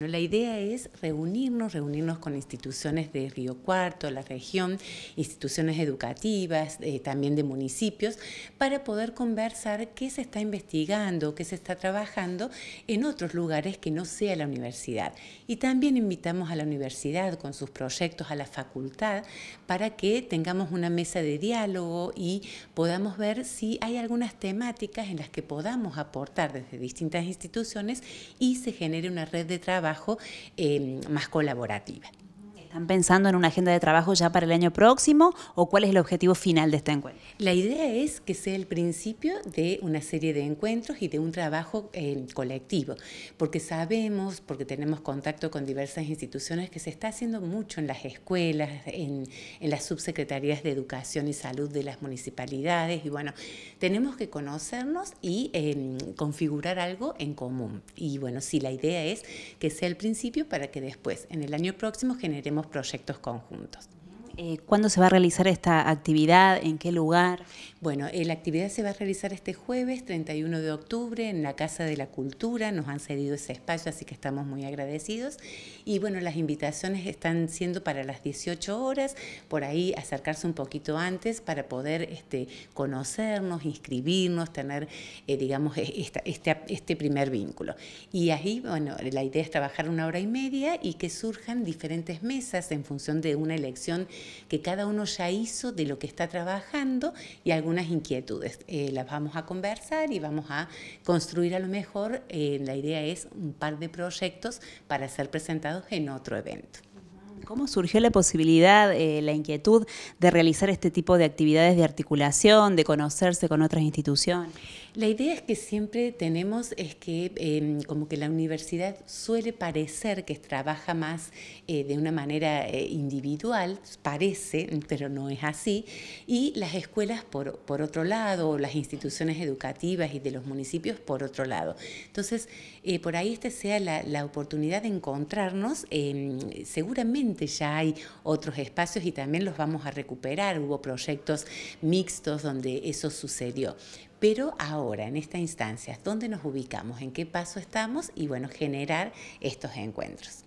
La idea es reunirnos, reunirnos con instituciones de Río Cuarto, la región, instituciones educativas, eh, también de municipios, para poder conversar qué se está investigando, qué se está trabajando en otros lugares que no sea la universidad. Y también invitamos a la universidad con sus proyectos, a la facultad, para que tengamos una mesa de diálogo y podamos ver si hay algunas temáticas en las que podamos aportar desde distintas instituciones y se genere una red de trabajo eh, más colaborativa. ¿Están pensando en una agenda de trabajo ya para el año próximo o cuál es el objetivo final de este encuentro? La idea es que sea el principio de una serie de encuentros y de un trabajo eh, colectivo, porque sabemos, porque tenemos contacto con diversas instituciones, que se está haciendo mucho en las escuelas, en, las subsecretarías de educación y salud de las municipalidades, y bueno, tenemos que conocernos y em, configurar algo en común. Y bueno, sí, la idea es que sea el principio para que después, en el año próximo, generemos proyectos conjuntos. Eh, ¿Cuándo se va a realizar esta actividad? ¿En qué lugar? Bueno, eh, la actividad se va a realizar este jueves 31 de octubre en la Casa de la Cultura. Nos han cedido ese espacio, así que estamos muy agradecidos. Y bueno, las invitaciones están siendo para las 18 horas, por ahí acercarse un poquito antes para poder este, conocernos, inscribirnos, tener, eh, digamos, e-, este, este primer vínculo. Y ahí, bueno, la idea es trabajar una hora y media y que surjan diferentes mesas en función de una elección que cada uno ya hizo de lo que está trabajando y algunas inquietudes. Eh, las vamos a conversar y vamos a construir a lo mejor, eh, la idea es un par de proyectos para ser presentados en otro evento. ¿Cómo surgió la posibilidad, eh, la inquietud de realizar este tipo de actividades de articulación, de conocerse con otras instituciones? La idea es que siempre tenemos es que em, como que la universidad suele parecer que trabaja más eh, de una manera eh, individual, parece, pero no es así, y las escuelas por, otro lado, las instituciones educativas y de los municipios por otro lado. Entonces, por ahí esta sea la, la oportunidad de encontrarnos, em, seguramente ya hay otros espacios y también los vamos a recuperar. Hubo proyectos mixtos donde eso sucedió. Pero ahora, en esta instancia, ¿dónde nos ubicamos? ¿En qué paso estamos? Y bueno, generar estos encuentros.